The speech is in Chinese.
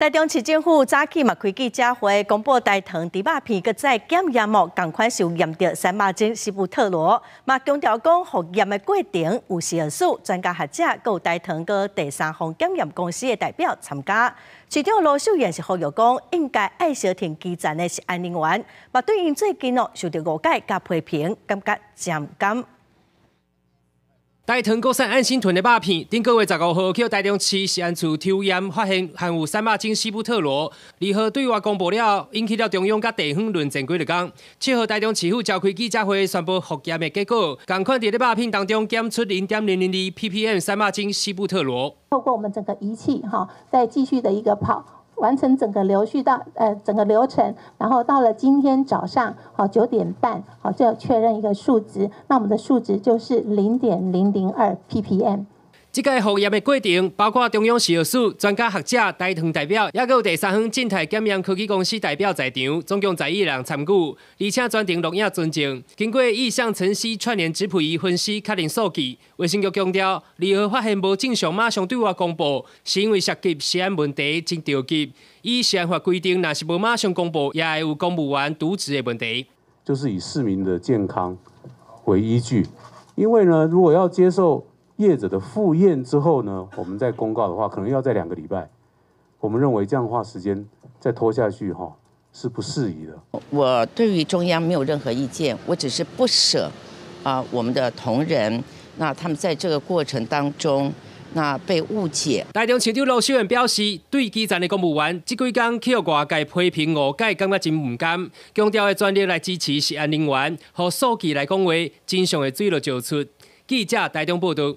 台中市政府早起嘛开记者会，公布台糖猪肉片搁在检验，哦，赶快收验掉三百斤西部特罗。嘛强调讲，复验的过程有摄数，专家学者，有台糖个第三方检验公司的代表参加。市长罗秀燕是呼吁讲，应该爱小停基站的是安宁员。嘛，对因最近哦，受到误解加批评，感觉真感。台糖国产安心屯的肉片，顶个月十五号，去台中市实安处抽验，发现含有三百斤西布特罗。二号对外公布了，引起了中央甲地方论证几日讲。七号台中市府召开记者会，宣布复检的结果，共看在咧肉片当中检出零点零零二 ppm 三马精西布特罗。透过我们整个仪器哈，再继续的一个跑。完成整个流序到呃整个流程，然后到了今天早上好九点半好就要确认一个数值，那我们的数值就是零点零零二 ppm。这届复业的过程，包括中央食药署专家学者、台糖代表，也有第三方静态检验科技公司代表在场，总共十一人参与，而且全程录音、尊像。经过意向晨曦串联指配仪分析，确认数据。卫生局强调，如何发现无正常，马上对外公布，是因为涉及案问题真着急。依宪法规定，若是不马上公布，也会有公务员渎职的问题。就是以市民的健康为依据，因为呢，如果要接受。业者的复验之后呢，我们在公告的话，可能要在两个礼拜。我们认为这样话时间再拖下去，哈，是不适宜的。我对于中央没有任何意见，我只是不舍啊，我们的同仁，那他们在这个过程当中，那被误解。台中市长卢秀燕表示，对基层的公务员，这归天去外界批评，我该感觉真不甘。强调的专业来支持是安宁员和数据来讲话，真相的水落石出。记者台中报道。